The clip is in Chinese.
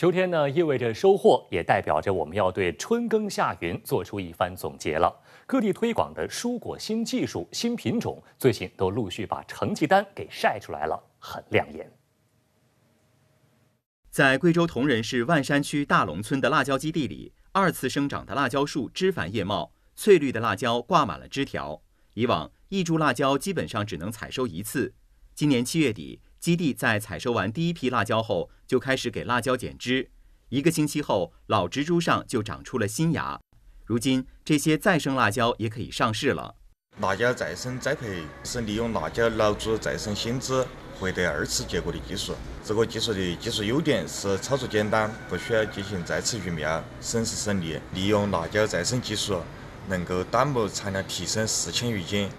秋天呢，意味着收获，也代表着我们要对春耕夏耘做出一番总结了。各地推广的蔬果新技术、新品种，最近都陆续把成绩单给晒出来了，很亮眼。在贵州铜仁市万山区大龙村的辣椒基地里，二次生长的辣椒树枝繁叶茂，翠绿的辣椒挂满了枝条。以往一株辣椒基本上只能采收一次，今年七月底。基地在采收完第一批辣椒后，就开始给辣椒剪枝。一个星期后，老植株上就长出了新芽。如今，这些再生辣椒也可以上市了。辣椒再生栽培是利用辣椒老株再生新枝，获得二次结果的技术。这个技术的技术优点是操作简单，不需要进行再次育苗，省时省力。利用辣椒再生技术，能够单亩产量提升四千余斤。